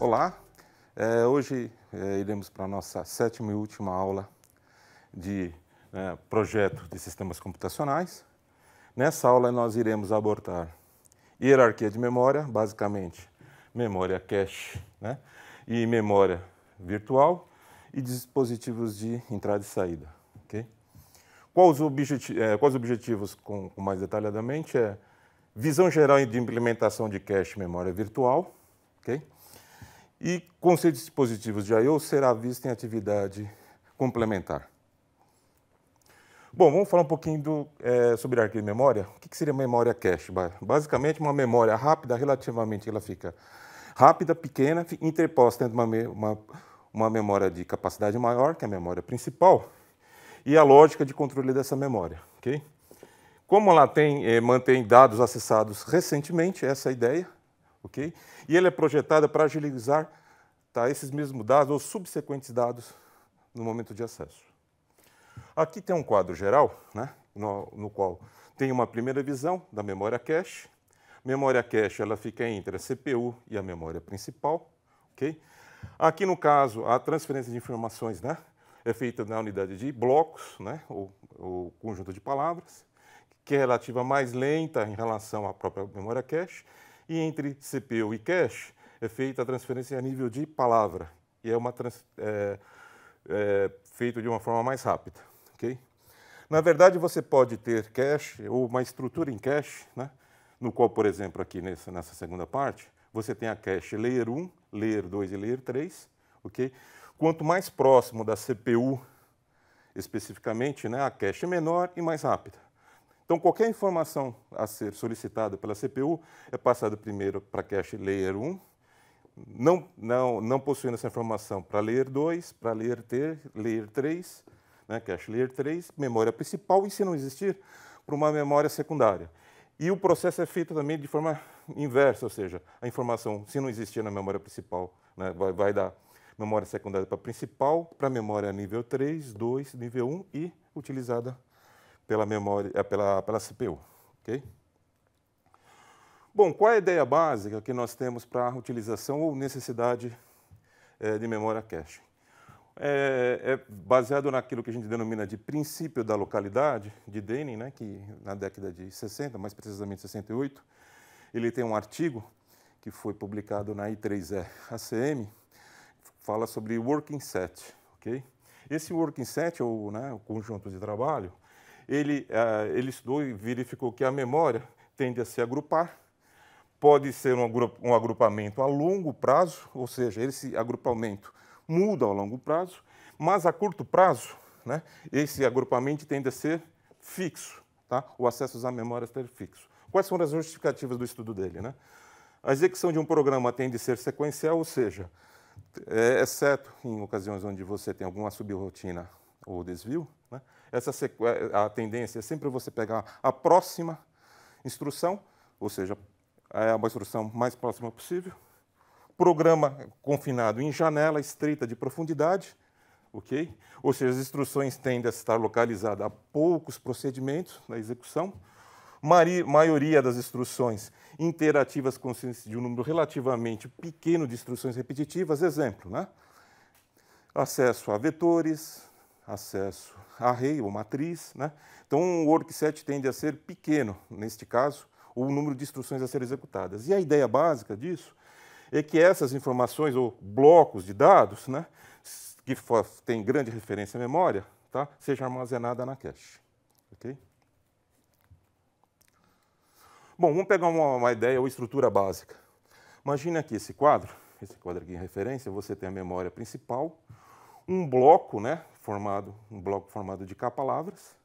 Olá, é, hoje é, iremos para a nossa sétima e última aula de é, projeto de sistemas computacionais. Nessa aula nós iremos abordar hierarquia de memória, basicamente memória cache né, e memória virtual e dispositivos de entrada e saída. Okay? Quais, objeti é, quais objetivos com, com mais detalhadamente é visão geral de implementação de cache memória virtual, okay? E conceitos dispositivos de I/O será visto em atividade complementar. Bom, vamos falar um pouquinho do, é, sobre arquivo de memória. O que, seria memória cache? Basicamente, uma memória rápida, relativamente, ela fica rápida, pequena, interposta entre uma, uma, uma memória de capacidade maior, que é a memória principal, e a lógica de controle dessa memória. Okay? Como ela tem, é, mantém dados acessados recentemente, essa é a ideia, okay? e ela é projetada para agilizar Tá? esses mesmos dados ou subsequentes dados no momento de acesso. Aqui tem um quadro geral, né, no, no qual tem uma primeira visão da memória cache. Memória cache ela fica entre a CPU e a memória principal. Okay? Aqui no caso, a transferência de informações né, é feita na unidade de blocos, né, ou, ou conjunto de palavras, que é relativa mais lenta em relação à própria memória cache. E entre CPU e cache, é feita a transferência a nível de palavra e é uma trans, é, é, feito de uma forma mais rápida, ok? Na verdade, você pode ter cache ou uma estrutura em cache, né? no qual, por exemplo, aqui nessa, nessa segunda parte, você tem a cache layer 1, layer 2 e layer 3, ok? Quanto mais próximo da CPU, especificamente, né, a cache é menor e mais rápida. Então, qualquer informação a ser solicitada pela CPU é passada primeiro para a cache layer 1, não, não, não possuindo essa informação para layer 2, para layer, ter, ler 3, né, cache layer 3, memória principal e, se não existir, para uma memória secundária. E o processo é feito também de forma inversa, ou seja, a informação, se não existir na memória principal, né, vai, vai memória secundária para principal, para memória nível 3, 2, nível 1 e utilizada pela memória, pela, pela CPU, ok? Bom, qual é a ideia básica que nós temos para a utilização ou necessidade é, de memória cache? É, é, baseado naquilo que a gente denomina de princípio da localidade, de Denning, né, que na década de 60, mais precisamente 68, ele tem um artigo que foi publicado na I3E ACM, fala sobre working set. Okay? Esse working set, ou né, o conjunto de trabalho, ele, uh, ele estudou e verificou que a memória tende a se agrupar Pode ser um agrupamento a longo prazo, ou seja, esse agrupamento muda ao longo prazo, mas a curto prazo, né, esse agrupamento tende a ser fixo, tá? o acesso às memórias ter fixo. Quais são as justificativas do estudo dele? Né? A execução de um programa tende a ser sequencial, ou seja, é, exceto em ocasiões onde você tem alguma subrotina ou desvio, né? essa a tendência é sempre você pegar a próxima instrução, ou seja, é uma instrução mais próxima possível. Programa confinado em janela estreita de profundidade, ok? Ou seja, as instruções tendem a estar localizadas a poucos procedimentos na execução. Mari maioria das instruções interativas consiste de um número relativamente pequeno de instruções repetitivas. Exemplo, né? Acesso a vetores, acesso a array ou matriz. Né? Então, o workset tende a ser pequeno neste caso, o número de instruções a serem executadas. E a ideia básica disso é que essas informações ou blocos de dados, né, que têm grande referência à memória, tá, seja armazenada na cache. Okay? Bom, vamos pegar uma, uma ideia ou estrutura básica. Imagina aqui esse quadro, esse quadro aqui em referência, você tem a memória principal, um bloco, né, formado, um bloco formado de K palavras,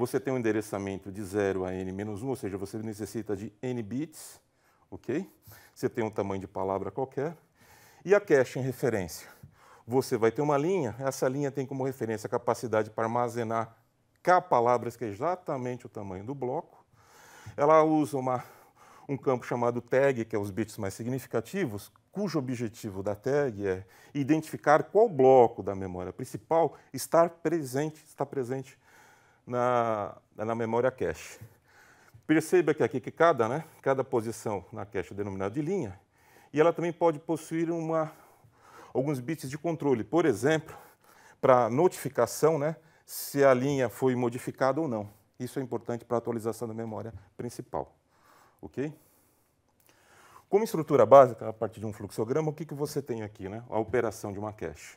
você tem um endereçamento de 0 a n-1, ou seja, você necessita de n bits, ok? Você tem um tamanho de palavra qualquer. E a cache em referência? Você vai ter uma linha, essa linha tem como referência a capacidade para armazenar K palavras, que é exatamente o tamanho do bloco. Ela usa uma, um campo chamado tag, que é os bits mais significativos, cujo objetivo da tag é identificar qual bloco da memória principal está presente, está presente na, na memória cache. Perceba que aqui que cada, né, cada posição na cache é denominada de linha e ela também pode possuir uma, alguns bits de controle. Por exemplo, para notificação, né, se a linha foi modificada ou não. Isso é importante para a atualização da memória principal. Ok? Como estrutura básica, a partir de um fluxograma, o que, que você tem aqui? Né? A operação de uma cache.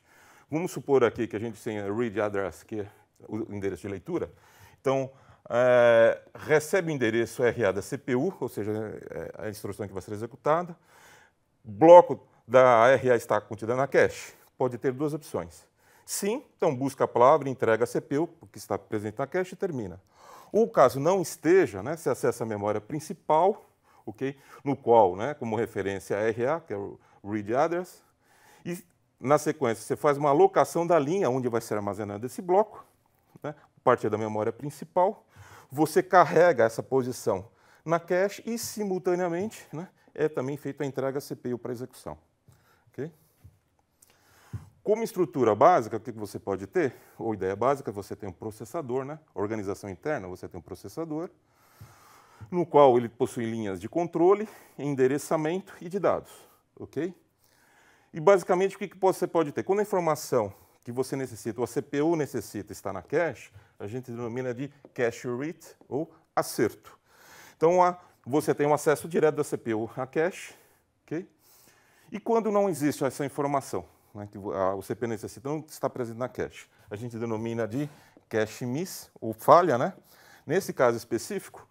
Vamos supor aqui que a gente tenha read address, que é o endereço de leitura. Então, é, recebe o endereço RA da CPU, ou seja, é a instrução que vai ser executada. Bloco da RA está contida na cache. Pode ter duas opções. Sim, então busca a palavra, entrega a CPU, que está presente na cache, e termina. O caso não esteja, né, se acessa a memória principal, okay, no qual, né, como referência a RA, que é o Read Address, e na sequência você faz uma alocação da linha onde vai ser armazenado esse bloco, parte da memória principal, você carrega essa posição na cache e, simultaneamente, né, é também feita a entrega CPU para execução. Okay? Como estrutura básica, o que você pode ter? Ou ideia básica, você tem um processador, né? organização interna, você tem um processador, no qual ele possui linhas de controle, endereçamento e de dados. ok? E basicamente o que você pode ter? Quando a informação que você necessita, ou a CPU necessita estar na cache, a gente denomina de cache read ou acerto. Então, a, você tem um acesso direto da CPU à cache, ok? E quando não existe essa informação, né, que a, o CPU necessita, não está presente na cache, a gente denomina de cache miss, ou falha, né? Nesse caso específico,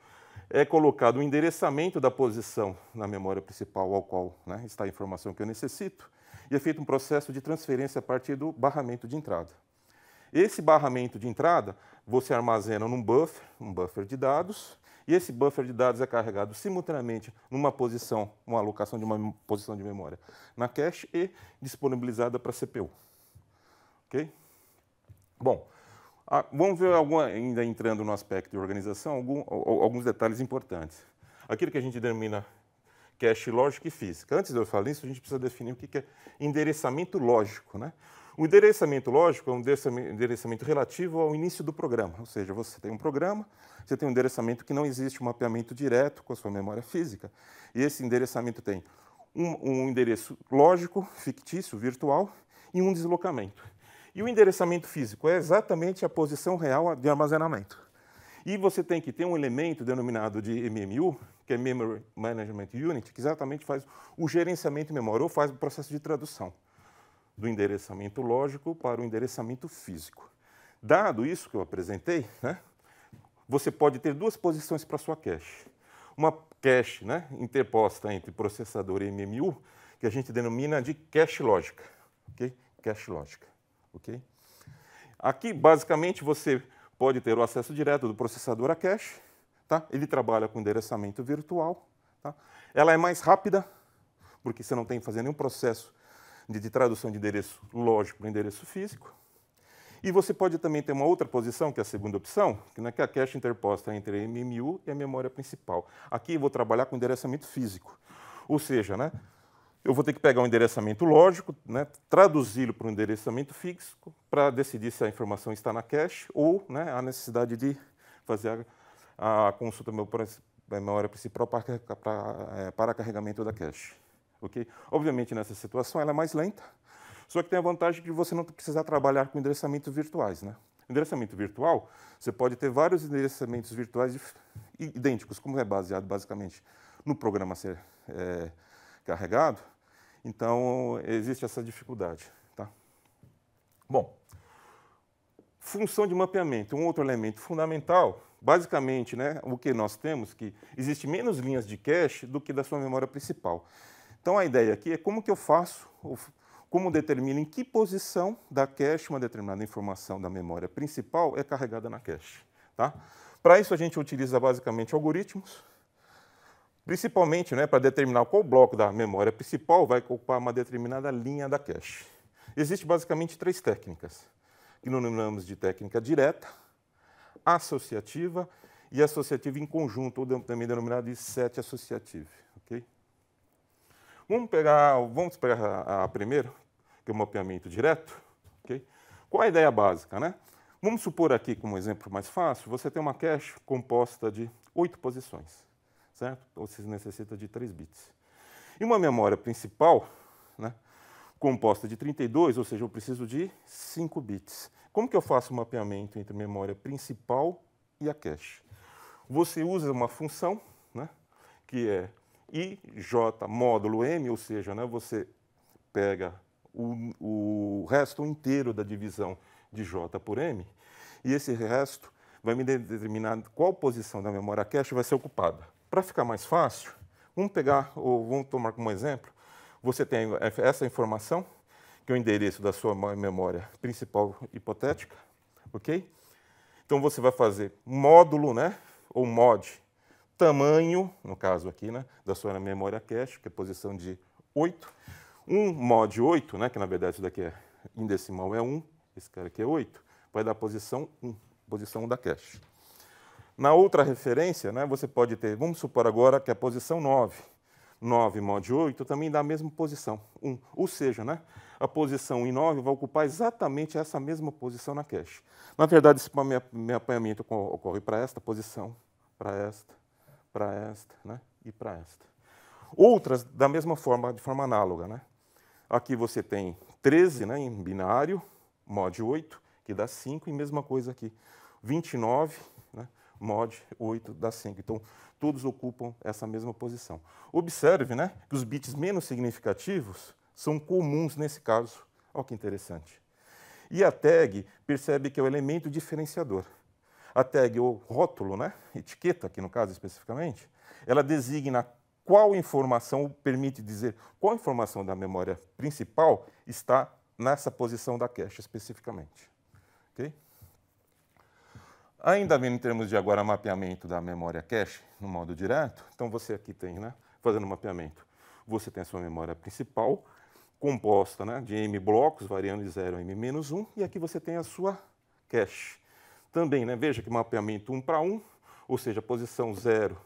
é colocado o endereçamento da posição na memória principal ao qual né, está a informação que eu necessito, e é feito um processo de transferência a partir do barramento de entrada. Esse barramento de entrada você armazena num buffer, um buffer de dados, e esse buffer de dados é carregado simultaneamente numa posição, uma alocação de uma posição de memória na cache e disponibilizada para a CPU. Ok? Bom, a, vamos ver, alguma, ainda entrando no aspecto de organização, algum, alguns detalhes importantes. Aquilo que a gente denomina cache lógico e Física. Antes de eu falar isso, a gente precisa definir o que é endereçamento lógico. Né? O endereçamento lógico é um endereçamento relativo ao início do programa, ou seja, você tem um programa, você tem um endereçamento que não existe um mapeamento direto com a sua memória física, e esse endereçamento tem um, um endereço lógico, fictício, virtual, e um deslocamento. E o endereçamento físico é exatamente a posição real de armazenamento. E você tem que ter um elemento denominado de MMU, que é Memory Management Unit, que exatamente faz o gerenciamento de memória, ou faz o processo de tradução do endereçamento lógico para o endereçamento físico. Dado isso que eu apresentei, né, você pode ter duas posições para sua cache. Uma cache né, interposta entre processador e MMU, que a gente denomina de cache lógica. Okay? Cache lógica. Okay? Aqui, basicamente, você pode ter o acesso direto do processador à cache, Tá? Ele trabalha com endereçamento virtual. Tá? Ela é mais rápida, porque você não tem que fazer nenhum processo de, de tradução de endereço lógico para endereço físico. E você pode também ter uma outra posição, que é a segunda opção, que não é a cache interposta entre a MMU e a memória principal. Aqui eu vou trabalhar com endereçamento físico. Ou seja, né, eu vou ter que pegar um endereçamento lógico, né, traduzi-lo para um endereçamento físico, para decidir se a informação está na cache ou né, a necessidade de fazer a a consulta do meu memória principal para, para, é, para carregamento da cache. Okay? Obviamente, nessa situação, ela é mais lenta, só que tem a vantagem de você não precisar trabalhar com endereçamentos virtuais. Né? Endereçamento virtual, você pode ter vários endereçamentos virtuais idênticos, como é baseado basicamente no programa ser é, carregado. Então, existe essa dificuldade. Tá? Bom, função de mapeamento, um outro elemento fundamental Basicamente, né, o que nós temos é que existe menos linhas de cache do que da sua memória principal. Então a ideia aqui é como que eu faço, como determino em que posição da cache uma determinada informação da memória principal é carregada na cache. Tá? Para isso a gente utiliza basicamente algoritmos, principalmente né, para determinar qual bloco da memória principal vai ocupar uma determinada linha da cache. Existe basicamente três técnicas, que nós nominamos de técnica direta, associativa e associativa em conjunto, ou também denominado de sete associativa. Okay? Vamos pegar, vamos pegar a, a primeira, que é o mapeamento direto. Okay? Qual a ideia básica? Né? Vamos supor aqui, como exemplo mais fácil, você tem uma cache composta de oito posições, certo? Então você necessita de 3 bits. E uma memória principal, né, composta de 32, ou seja, eu preciso de 5 bits. Como que eu faço o mapeamento entre memória principal e a cache? Você usa uma função, né, que é IJ módulo M, ou seja, né, você pega o, o resto inteiro da divisão de J por M, e esse resto vai me determinar qual posição da memória cache vai ser ocupada. Para ficar mais fácil, vamos pegar, ou vamos tomar como exemplo, você tem essa informação, que é o endereço da sua memória principal hipotética, ok? Então você vai fazer módulo, né? Ou mod, tamanho, no caso aqui, né? Da sua memória cache, que é posição de 8. Um mod 8, né? Que na verdade isso daqui é, em decimal é 1, esse cara aqui é 8, vai dar posição 1, posição 1 da cache. Na outra referência, né, você pode ter, vamos supor agora que é a posição 9, 9 mod 8 também dá a mesma posição, 1. Ou seja, né, a posição em 9 vai ocupar exatamente essa mesma posição na cache. Na verdade, esse meu apanhamento ocorre para esta posição, para esta, para esta né, e para esta. Outras, da mesma forma, de forma análoga. Né? Aqui você tem 13 né, em binário, mod 8, que dá 5, e mesma coisa aqui, 29 mod 8 dá 5. Então, todos ocupam essa mesma posição. Observe né, que os bits menos significativos são comuns nesse caso. Olha que interessante. E a tag percebe que é o elemento diferenciador. A tag ou rótulo, né, etiqueta, aqui no caso especificamente, ela designa qual informação, permite dizer qual informação da memória principal está nessa posição da cache especificamente. Okay? Ainda vendo em termos de agora mapeamento da memória cache, no modo direto, então você aqui tem, né, fazendo mapeamento, você tem a sua memória principal, composta né, de M blocos, variando de 0 a M-1, e aqui você tem a sua cache. Também, né, veja que mapeamento 1 para 1, ou seja, a posição 0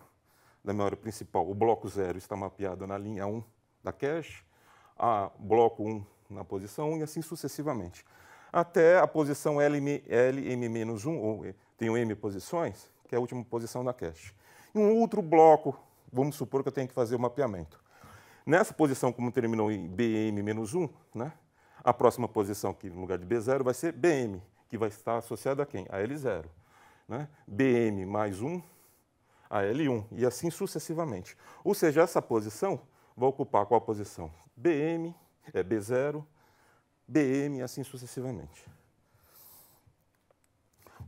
da memória principal, o bloco 0 está mapeado na linha 1 da cache, a bloco 1 na posição 1 e assim sucessivamente, até a posição LM-1, LM ou tenho M posições, que é a última posição da cache. E um outro bloco, vamos supor que eu tenho que fazer o mapeamento. Nessa posição, como terminou em BM-1, né, a próxima posição aqui no lugar de B0 vai ser BM, que vai estar associada a quem? A L0. Né? BM mais 1, a L1, e assim sucessivamente. Ou seja, essa posição vai ocupar qual posição? BM, é B0, BM, assim sucessivamente.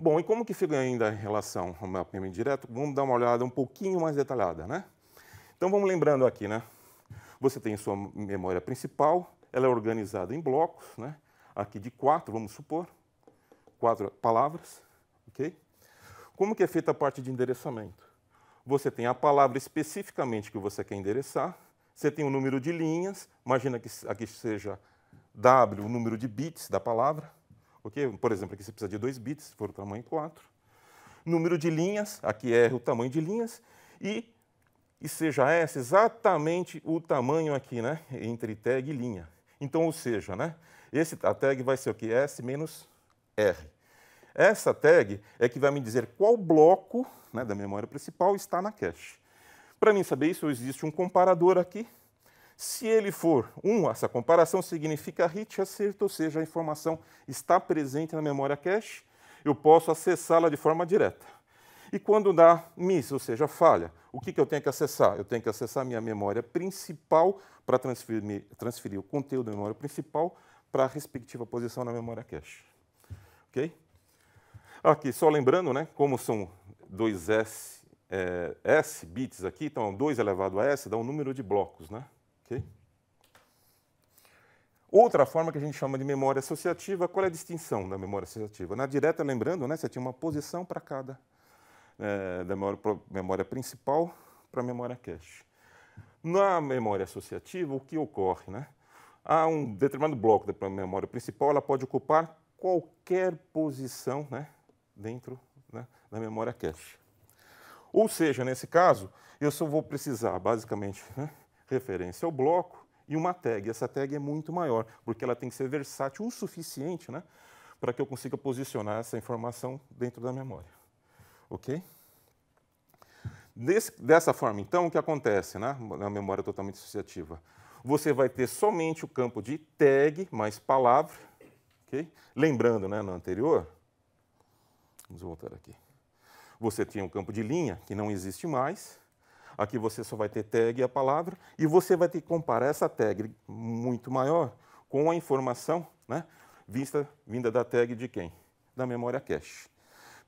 Bom, e como que fica ainda em relação ao mapeamento indireto? Vamos dar uma olhada um pouquinho mais detalhada, né? Então vamos lembrando aqui, né? Você tem sua memória principal, ela é organizada em blocos, né? Aqui de quatro, vamos supor, quatro palavras, ok? Como que é feita a parte de endereçamento? Você tem a palavra especificamente que você quer endereçar, você tem o número de linhas, imagina que aqui seja W, o número de bits da palavra, porque, Por exemplo, aqui você precisa de 2 bits, se for o tamanho 4. Número de linhas, aqui é o tamanho de linhas. E, e seja S é exatamente o tamanho aqui, né? Entre tag e linha. Então, ou seja, né? Esse, a tag vai ser o que? S menos R. Essa tag é que vai me dizer qual bloco né, da memória principal está na cache. Para mim saber isso, existe um comparador aqui, se ele for 1, um, essa comparação significa hit acerto, é ou seja, a informação está presente na memória cache, eu posso acessá-la de forma direta. E quando dá miss, ou seja, falha, o que, que eu tenho que acessar? Eu tenho que acessar minha memória principal para transferir, transferir o conteúdo da memória principal para a respectiva posição na memória cache. Ok? Aqui, só lembrando, né, como são dois S, é, S bits aqui, então 2 elevado a S dá um número de blocos, né? Okay? Outra forma que a gente chama de memória associativa, qual é a distinção da memória associativa? Na direta, lembrando, né, você tinha uma posição para cada, é, da memória, memória principal para a memória cache. Na memória associativa, o que ocorre? Né? Há um determinado bloco da memória principal, ela pode ocupar qualquer posição né, dentro né, da memória cache. Ou seja, nesse caso, eu só vou precisar, basicamente, né, referência ao bloco e uma tag. Essa tag é muito maior, porque ela tem que ser versátil o suficiente né, para que eu consiga posicionar essa informação dentro da memória. Ok? dessa forma, então, o que acontece né, na memória totalmente associativa? Você vai ter somente o campo de tag mais palavra. Okay? Lembrando, né, no anterior, vamos voltar aqui. Você tinha o um campo de linha, que não existe mais, Aqui você só vai ter tag e a palavra, e você vai ter que comparar essa tag muito maior com a informação né, vista, vinda da tag de quem? Da memória cache.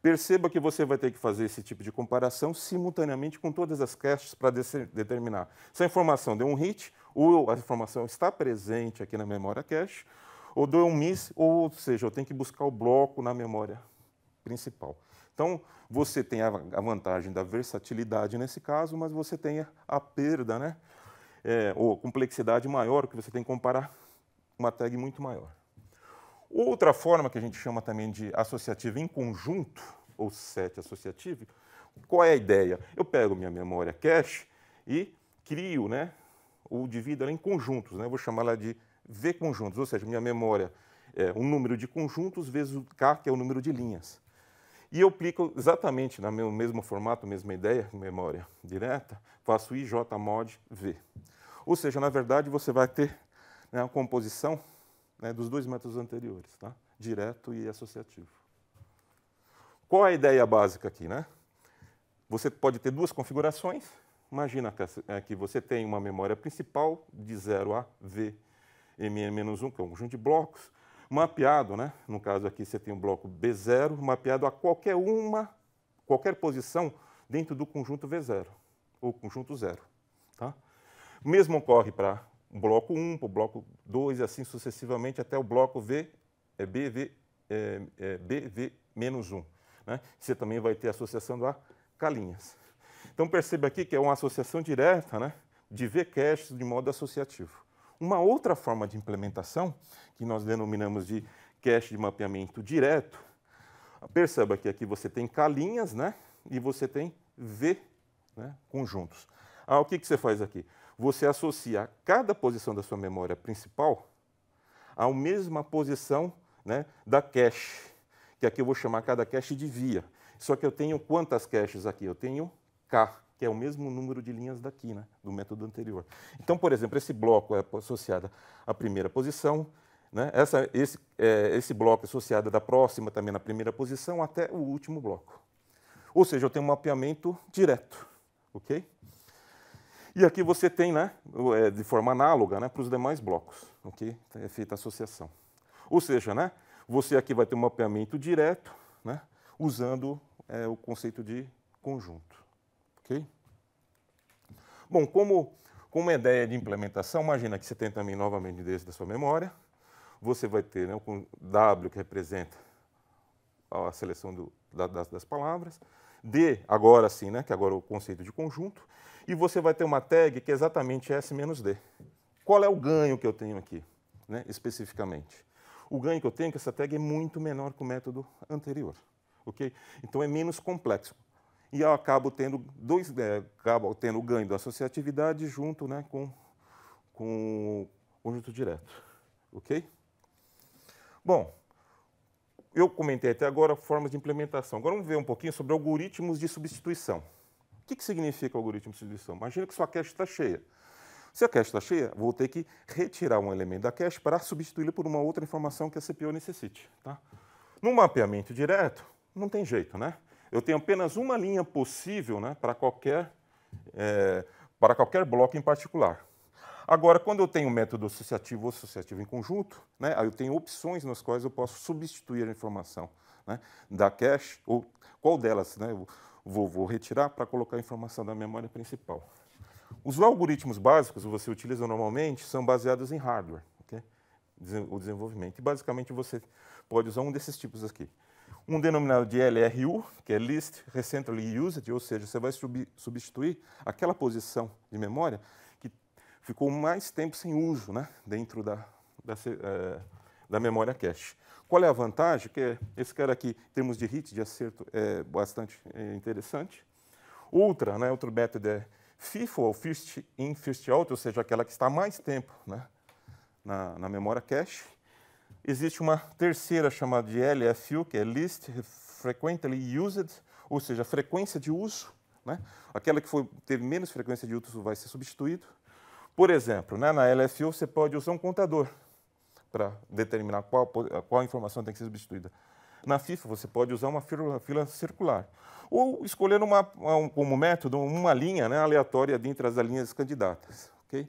Perceba que você vai ter que fazer esse tipo de comparação simultaneamente com todas as caches para determinar se a informação deu um hit, ou a informação está presente aqui na memória cache, ou deu um miss, ou, ou seja, eu tenho que buscar o bloco na memória principal. Então, você tem a vantagem da versatilidade nesse caso, mas você tem a perda, né? É, ou complexidade maior, que você tem que comparar uma tag muito maior. Outra forma que a gente chama também de associativa em conjunto, ou set associativo, qual é a ideia? Eu pego minha memória cache e crio, né, ou divido ela em conjuntos, né? Eu vou chamar ela de V conjuntos, ou seja, minha memória é um número de conjuntos vezes o K, que é o número de linhas. E eu aplico exatamente no meu mesmo formato, mesma ideia, memória direta, faço IJMOD V. Ou seja, na verdade, você vai ter né, a composição né, dos dois métodos anteriores, tá? direto e associativo. Qual a ideia básica aqui? Né? Você pode ter duas configurações. Imagina que é, você tem uma memória principal de 0 a V, MN-1, que é um conjunto de blocos, mapeado, né? no caso aqui você tem o bloco B0, mapeado a qualquer uma, qualquer posição dentro do conjunto V0, ou conjunto zero. Tá? O mesmo ocorre para o bloco 1, para o bloco 2 e assim sucessivamente até o bloco V, é BV, é, é BV-1. Né? Você também vai ter associação a calinhas. Então perceba aqui que é uma associação direta né, de V caches de modo associativo. Uma outra forma de implementação, que nós denominamos de cache de mapeamento direto, perceba que aqui você tem calinhas né, e você tem V né, conjuntos. Ah, o que, que você faz aqui? Você associa cada posição da sua memória principal à mesma posição né, da cache, que aqui eu vou chamar cada cache de via. Só que eu tenho quantas caches aqui? Eu tenho K que é o mesmo número de linhas daqui, né, do método anterior. Então, por exemplo, esse bloco é associado à primeira posição, né, essa, esse, é, esse bloco é associado da próxima também na primeira posição até o último bloco. Ou seja, eu tenho um mapeamento direto, ok? E aqui você tem, né, é, de forma análoga, né, para os demais blocos, ok? É feita a associação. Ou seja, né, você aqui vai ter um mapeamento direto, né, usando é, o conceito de conjunto. Bom, como, como uma ideia de implementação, imagina que você tem também novamente desde da sua memória. Você vai ter né, o W, que representa a seleção do, da, das, das palavras. D, agora sim, né, que agora é o conceito de conjunto. E você vai ter uma tag que é exatamente S menos D. Qual é o ganho que eu tenho aqui, né, especificamente? O ganho que eu tenho é que essa tag é muito menor que o método anterior. ok? Então é menos complexo e eu acabo tendo dois, é, acabo tendo ganho da associatividade junto né, com, com o conjunto direto. Ok? Bom, eu comentei até agora formas de implementação. Agora vamos ver um pouquinho sobre algoritmos de substituição. O que, que significa algoritmo de substituição? Imagina que sua cache está cheia. Se a cache está cheia, vou ter que retirar um elemento da cache para substituí-lo por uma outra informação que a CPU necessite. Tá? No mapeamento direto, não tem jeito, né? eu tenho apenas uma linha possível né, para, qualquer, é, para qualquer bloco em particular. Agora, quando eu tenho método associativo ou associativo em conjunto, né, eu tenho opções nas quais eu posso substituir a informação né, da cache, ou qual delas né, eu vou, vou retirar para colocar a informação da memória principal. Os algoritmos básicos que você utiliza normalmente são baseados em hardware, okay? o desenvolvimento. E basicamente você pode usar um desses tipos aqui um denominado de LRU, que é List Recently Used, ou seja, você vai sub substituir aquela posição de memória que ficou mais tempo sem uso né, dentro da, da, é, da memória cache. Qual é a vantagem? Que esse cara aqui, em termos de hit, de acerto, é bastante é interessante. Outra, né, outro método é FIFO, ou First In, First Out, ou seja, aquela que está mais tempo né, na, na memória cache. Existe uma terceira chamada de LFU, que é Least Frequently Used, ou seja, frequência de uso. Né? Aquela que foi, teve menos frequência de uso vai ser substituído. Por exemplo, né, na LFU você pode usar um contador para determinar qual, qual informação tem que ser substituída. Na FIFA, você pode usar uma fila, fila circular. Ou escolher uma, um, como método uma linha né, aleatória dentre as linhas candidatas. Okay?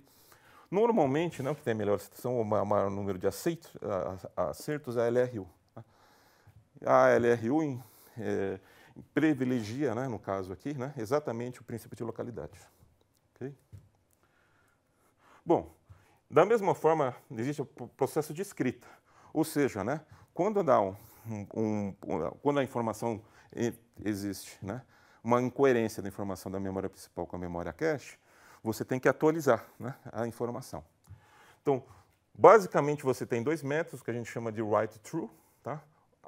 Normalmente, não né, que a melhor situação ou maior, número de aceitos, acertos, é a LRU. Né? A LRU em, é, privilegia, né, no caso aqui, né, exatamente o princípio de localidade. Okay? Bom, da mesma forma, existe o processo de escrita, ou seja, né, quando, dá um, um, quando a informação existe, né, uma incoerência da informação da memória principal com a memória cache, você tem que atualizar né, a informação. Então, basicamente, você tem dois métodos que a gente chama de write-true. Tá?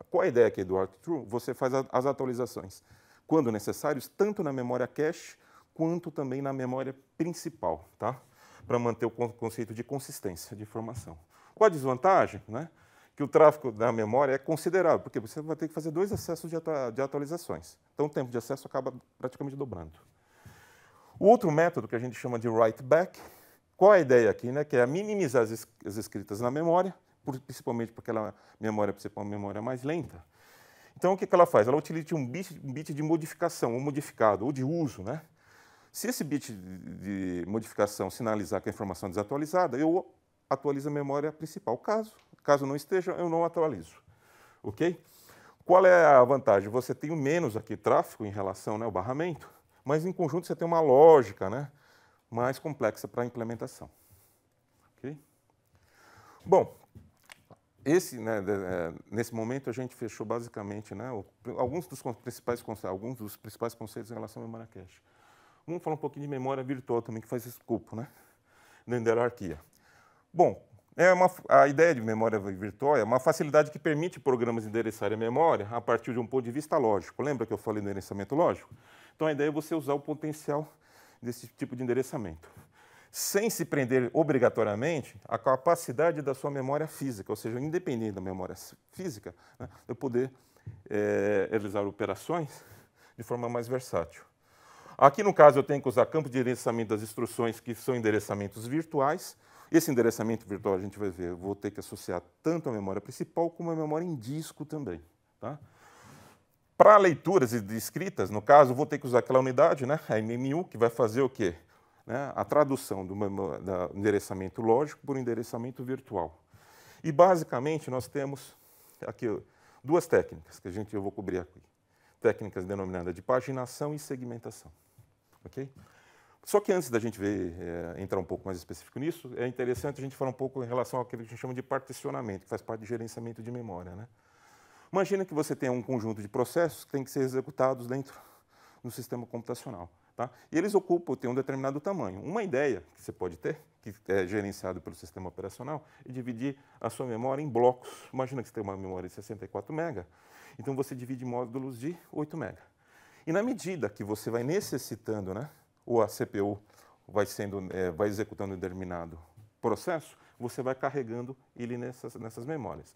Qual a ideia aqui do write-true? Você faz a, as atualizações, quando necessários, tanto na memória cache quanto também na memória principal, tá? para manter o conceito de consistência de informação. Qual a desvantagem? Né? que o tráfego da memória é considerável, porque você vai ter que fazer dois acessos de, atualizações. Então, o tempo de acesso acaba praticamente dobrando. O outro método que a gente chama de write back, qual é a ideia aqui, né? Que é minimizar as escritas na memória, principalmente porque ela memória precisa uma memória mais lenta. Então o que, ela faz? Ela utiliza um bit, um bit, de modificação, ou modificado, ou de uso, né? Se esse bit de modificação sinalizar que a informação é desatualizada, eu atualizo a memória principal. Caso, caso não esteja, eu não atualizo. Ok? Qual é a vantagem? Você tem menos aqui tráfego em relação né, ao barramento, mas em conjunto você tem uma lógica né, mais complexa para a implementação. Okay? Bom, esse, né, é, nesse momento a gente fechou basicamente né, alguns, dos principais alguns dos principais conceitos em relação memória cache. Vamos falar um pouquinho de memória virtual também, que faz esse escopo né, dentro da hierarquia. Bom, é uma, a ideia de memória virtual é uma facilidade que permite programas endereçarem a memória a partir de um ponto de vista lógico. Lembra que eu falei do endereçamento lógico? Então a ideia é você usar o potencial desse tipo de endereçamento. Sem se prender obrigatoriamente à capacidade da sua memória física, ou seja, independente da memória física, né, eu poder é, realizar operações de forma mais versátil. Aqui, no caso, eu tenho que usar campo de endereçamento das instruções que são endereçamentos virtuais. Esse endereçamento virtual, a gente vai ver, eu vou ter que associar tanto a memória principal como a memória em disco também. Tá? Para leituras e descritas, no caso, vou ter que usar aquela unidade, né, a MMU, que vai fazer o quê? Né, a tradução do, do endereçamento lógico por endereçamento virtual. E, basicamente, nós temos aqui duas técnicas que a gente, eu vou cobrir aqui. Técnicas denominadas de paginação e segmentação. ok? Só que antes da gente ver, é, entrar um pouco mais específico nisso, é interessante a gente falar um pouco em relação àquilo que a gente chama de particionamento, que faz parte de gerenciamento de memória. Né? Imagina que você tem um conjunto de processos que tem que ser executados dentro do sistema computacional. Tá? E eles ocupam, têm um determinado tamanho. Uma ideia que você pode ter, que é gerenciado pelo sistema operacional, é dividir a sua memória em blocos. Imagina que você tem uma memória de 64 MB, então você divide módulos de 8 MB. E na medida que você vai necessitando, né, ou a CPU vai, sendo, é, vai executando um determinado processo, você vai carregando ele nessas, nessas memórias.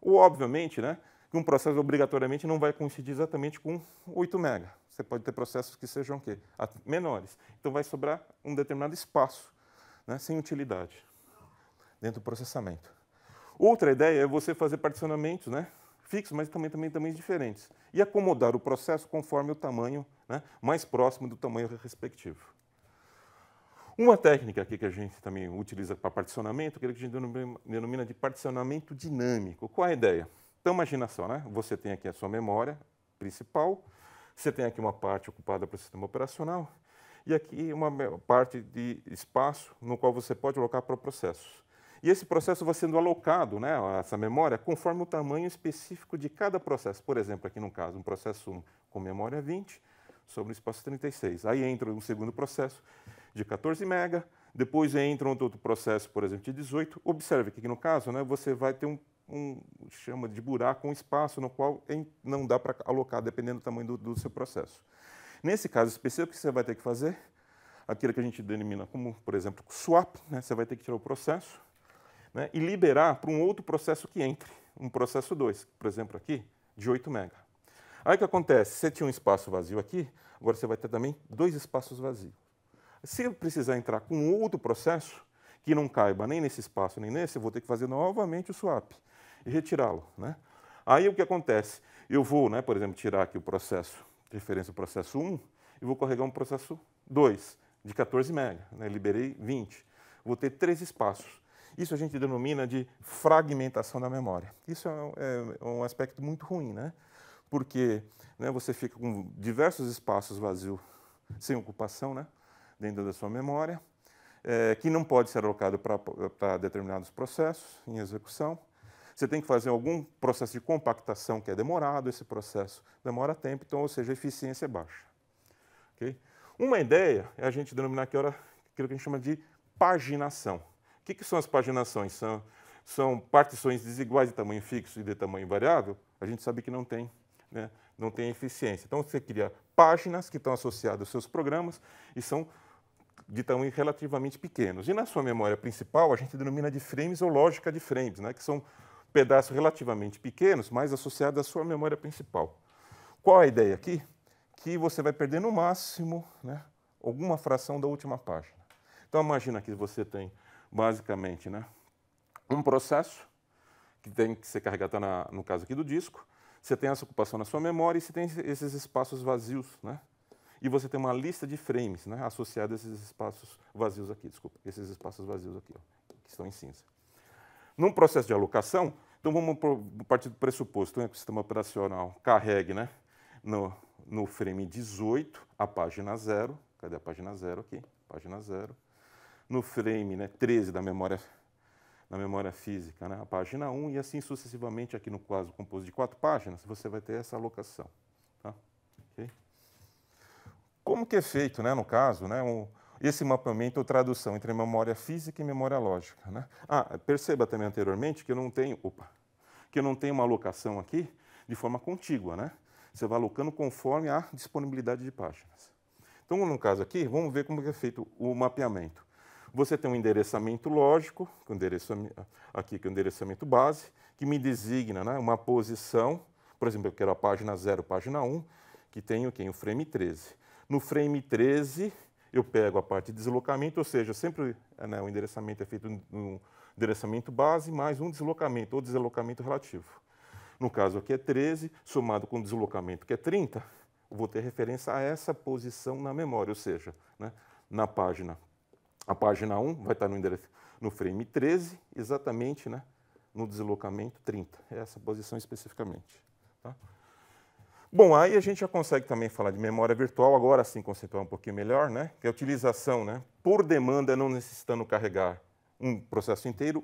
Ou, obviamente, né, que um processo obrigatoriamente não vai coincidir exatamente com 8 mega. Você pode ter processos que sejam que menores. Então vai sobrar um determinado espaço né, sem utilidade dentro do processamento. Outra ideia é você fazer particionamentos né, fixos, mas também, também também diferentes. E acomodar o processo conforme o tamanho né, mais próximo do tamanho respectivo. Uma técnica aqui que a gente também utiliza para particionamento, que a gente denomina de particionamento dinâmico. Qual é a ideia? Então, imaginação, né? Você tem aqui a sua memória principal, você tem aqui uma parte ocupada pelo sistema operacional e aqui uma parte de espaço no qual você pode alocar para processos. E esse processo vai sendo alocado, né, essa memória, conforme o tamanho específico de cada processo. Por exemplo, aqui no caso, um processo 1 com memória 20 sobre o espaço 36. Aí entra um segundo processo de 14 mega, depois entra um outro processo, por exemplo, de 18. Observe que aqui no caso, né, você vai ter um um chama de buraco, um espaço no qual não dá para alocar, dependendo do tamanho do, do seu processo. Nesse caso específico, o que você vai ter que fazer? Aquilo que a gente denomina como, por exemplo, swap, né? você vai ter que tirar o processo né? e liberar para um outro processo que entre, um processo 2, por exemplo, aqui, de 8 mega. Aí o que acontece? Você tinha um espaço vazio aqui, agora você vai ter também dois espaços vazios. Se eu precisar entrar com outro processo, que não caiba nem nesse espaço nem nesse, eu vou ter que fazer novamente o swap e retirá-lo. Né? Aí o que acontece? Eu vou, né, por exemplo, tirar aqui o processo, referência ao processo 1, e vou carregar um processo 2, de 14 MB. Né? Liberei 20. Vou ter três espaços. Isso a gente denomina de fragmentação da memória. Isso é, é, é um, aspecto muito ruim, né? porque né, você fica com diversos espaços vazios, sem ocupação, né? dentro da sua memória, é, que não pode ser alocado para determinados processos em execução. Você tem que fazer algum processo de compactação que é demorado, esse processo demora tempo, então, ou seja, a eficiência é baixa. Okay? Uma ideia é a gente denominar aqui, aquilo que a gente chama de paginação. O que, que são as paginações? São, são partições desiguais de tamanho fixo e de tamanho variável? A gente sabe que não tem, né? não tem eficiência. Então, você cria páginas que estão associadas aos seus programas e são de tamanho relativamente pequenos. E na sua memória principal, a gente denomina de frames ou lógica de frames, né? que são pedaços relativamente pequenos, mas associados à sua memória principal. Qual a ideia aqui? Que você vai perder no máximo né, alguma fração da última página. Então imagina que você tem basicamente né, um processo que tem que ser carregado na, no caso aqui do disco, você tem essa ocupação na sua memória e você tem esses espaços vazios, né? E você tem uma lista de frames, né, associada a esses espaços vazios aqui, desculpa, esses espaços vazios aqui, ó, que estão em cinza. Num processo de alocação, então vamos partir do pressuposto né, que o sistema operacional carregue né, no, no frame 18 a página 0. Cadê a página 0 aqui? Página 0. No frame né, 13 da memória, da memória física, né, a página 1, e assim sucessivamente aqui no caso composto de quatro páginas, você vai ter essa alocação. Tá? Okay? Como que é feito, né, no caso, né, um, esse mapeamento ou tradução entre memória física e memória lógica. Né? Ah, perceba também anteriormente que eu não tenho, opa, que eu não tenho uma alocação aqui de forma contígua, né? Você vai alocando conforme a disponibilidade de páginas. Então, no caso aqui, vamos ver como é feito o mapeamento. Você tem um endereçamento lógico, aqui que é um endereçamento base, que me designa né, uma posição, por exemplo, eu quero a página 0, página 1, que tem o, quê? o frame 13. No frame 13, eu pego a parte de deslocamento, ou seja, sempre é, né, o endereçamento é feito no endereçamento base mais um deslocamento ou deslocamento relativo. No caso aqui é 13, somado com o deslocamento que é 30, vou ter referência a essa posição na memória, ou seja, né, na página, a página 1 vai estar no, no frame 13, exatamente né, no deslocamento 30, é essa posição especificamente. Tá? Bom, aí a gente já consegue também falar de memória virtual, agora sim conceituar um pouquinho melhor, né? Que é a utilização, né? Por demanda, não necessitando carregar um processo inteiro.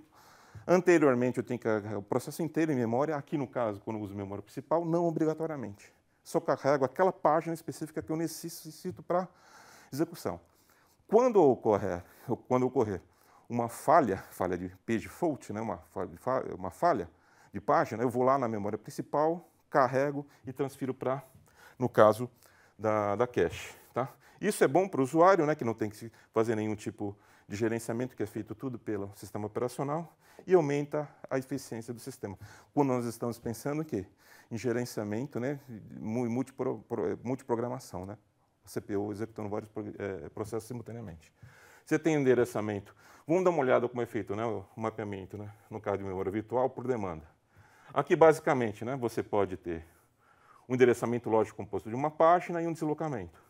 Anteriormente, eu tenho que carregar o processo inteiro em memória. Aqui, no caso, quando eu uso memória principal, não obrigatoriamente. Só carrego aquela página específica que eu necessito para execução. Quando ocorrer, quando ocorrer uma falha, falha de page fault, né? uma, falha, uma falha de página, eu vou lá na memória principal, carrego e transfiro para, no caso, da, da cache. Tá? Isso é bom para o usuário, né, que não tem que fazer nenhum tipo de gerenciamento, que é feito tudo pelo sistema operacional, e aumenta a eficiência do sistema. Quando nós estamos pensando que em gerenciamento, né, eh, multiprogramação, né, CPU executando vários eh, processos simultaneamente. Você tem endereçamento. Vamos dar uma olhada como é feito né, o mapeamento né, no caso de memória virtual por demanda. Aqui, basicamente, né, você pode ter um endereçamento lógico composto de uma página e um deslocamento.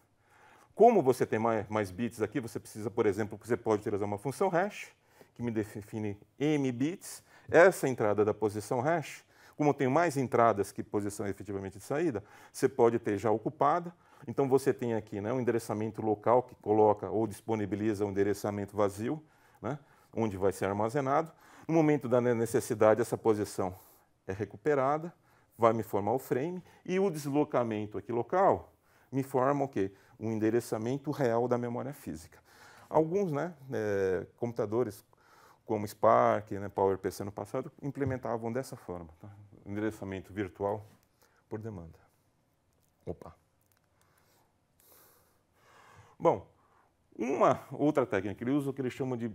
Como você tem mais, mais bits aqui, você precisa, por exemplo, você pode utilizar uma função hash, que me define m bits. Essa entrada da posição hash, como eu tenho mais entradas que posição efetivamente de saída, você pode ter já ocupada. Então, você tem aqui né, um endereçamento local que coloca ou disponibiliza um endereçamento vazio, né, onde vai ser armazenado. No momento da necessidade, essa posição é recuperada, vai me formar o frame e o deslocamento aqui local me forma o quê? Um endereçamento real da memória física. Alguns né, é, computadores como Spark, né, PowerPC no passado, implementavam dessa forma, tá? endereçamento virtual por demanda. Opa. Bom, uma outra técnica que ele usa, que ele chama de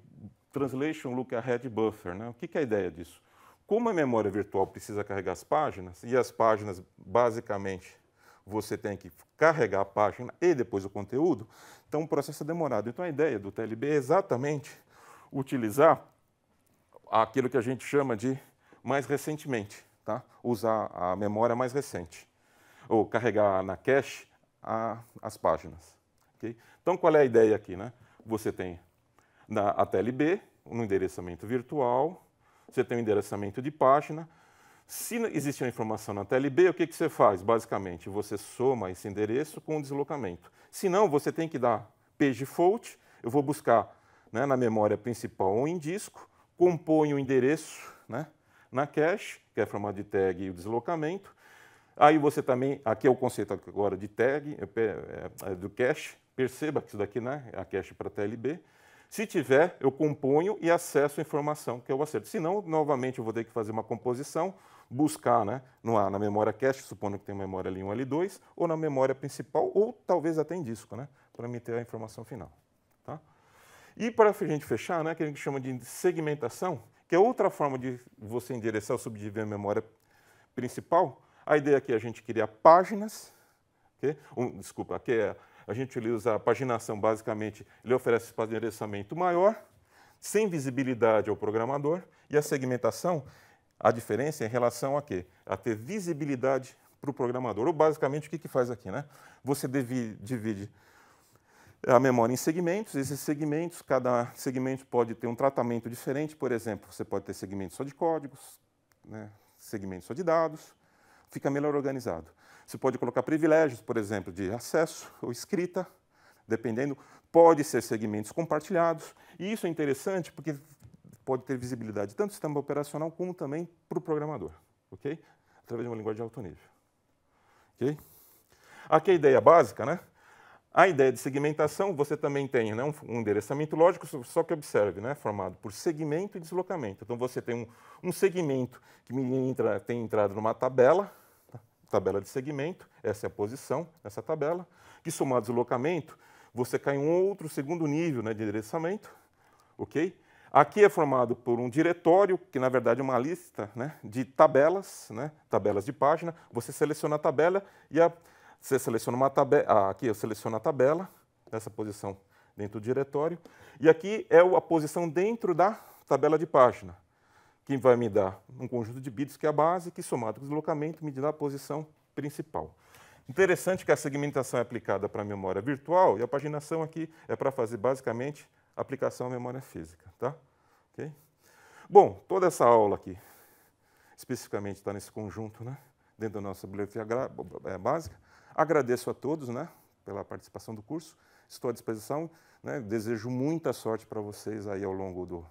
Translation Look Ahead Buffer. Né? O que, que é a ideia disso? Como a memória virtual precisa carregar as páginas, e as páginas, basicamente, você tem que carregar a página e depois o conteúdo, então o processo é demorado. Então a ideia do TLB é exatamente utilizar aquilo que a gente chama de mais recentemente, tá? usar a memória mais recente, ou carregar na cache a, as páginas. Okay? Então qual é a ideia aqui? Né? Você tem na, a TLB, um endereçamento virtual, você tem o um endereçamento de página. Se existe uma informação na TLB, o que, que você faz? Basicamente, você soma esse endereço com o deslocamento. Se não, você tem que dar page fault, eu vou buscar né, na memória principal ou em disco, compõe o endereço né, na cache, que é formado de tag e o deslocamento. Aí você também, aqui é o conceito agora de tag, é, é, é do cache, perceba que isso daqui né, é a cache para TLB. Se tiver, eu componho e acesso a informação, que eu é acerto. Se não, novamente eu vou ter que fazer uma composição, buscar né, no, na memória cache, supondo que tem memória L1, L2, ou na memória principal, ou talvez até em disco, né, para me ter a informação final. Tá? E para a gente fechar, né, que a gente chama de segmentação, que é outra forma de você endereçar ou subdividir a memória principal. A ideia aqui é a gente criar páginas, okay? um, desculpa, aqui é a gente utiliza a paginação basicamente, ele oferece espaço de endereçamento maior, sem visibilidade ao programador, e a segmentação, a diferença é em relação a quê? A ter visibilidade para o programador. Ou basicamente o que, que faz aqui? Né? Você divide a memória em segmentos, esses segmentos, cada segmento pode ter um tratamento diferente, por exemplo, você pode ter segmentos só de códigos, né? segmentos só de dados, fica melhor organizado. Você pode colocar privilégios, por exemplo, de acesso ou escrita, dependendo. Pode ser segmentos compartilhados. E isso é interessante porque pode ter visibilidade tanto do sistema operacional como também para o programador, ok? Através de uma linguagem de alto nível, ok? Aqui é a ideia básica, né? A ideia de segmentação, você também tem né, um, um endereçamento lógico, só que observe, né, formado por segmento e deslocamento. Então, você tem um, um segmento que entra, tem entrada numa tabela, tabela de segmento, essa é a posição, essa tabela, que somado ao deslocamento, você cai em um outro segundo nível né, de endereçamento, ok? Aqui é formado por um diretório, que na verdade é uma lista né, de tabelas, né, tabelas de página. Você seleciona a tabela e a, você seleciona uma tabela, ah, aqui eu seleciono a tabela, nessa posição dentro do diretório, e aqui é a posição dentro da tabela de página que vai me dar um conjunto de bits, que é a base, que somado com o deslocamento me dá a posição principal. Interessante que a segmentação é aplicada para a memória virtual e a paginação aqui é para fazer basicamente aplicação à memória física. Tá? Okay? Bom, toda essa aula aqui especificamente está nesse conjunto, né? dentro da nossa bibliografia é, básica. Agradeço a todos né? pela participação do curso, estou à disposição. Né? Desejo muita sorte para vocês aí ao longo do,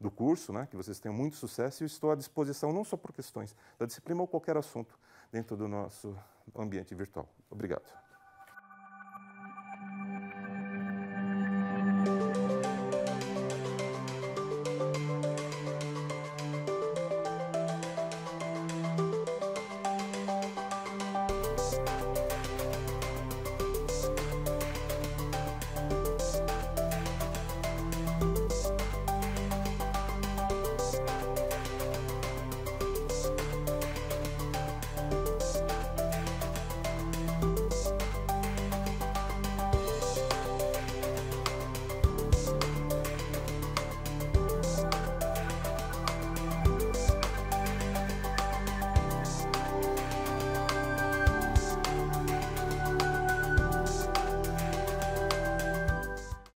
do curso, né, que vocês tenham muito sucesso e eu estou à disposição não só por questões da disciplina ou qualquer assunto dentro do nosso ambiente virtual. Obrigado.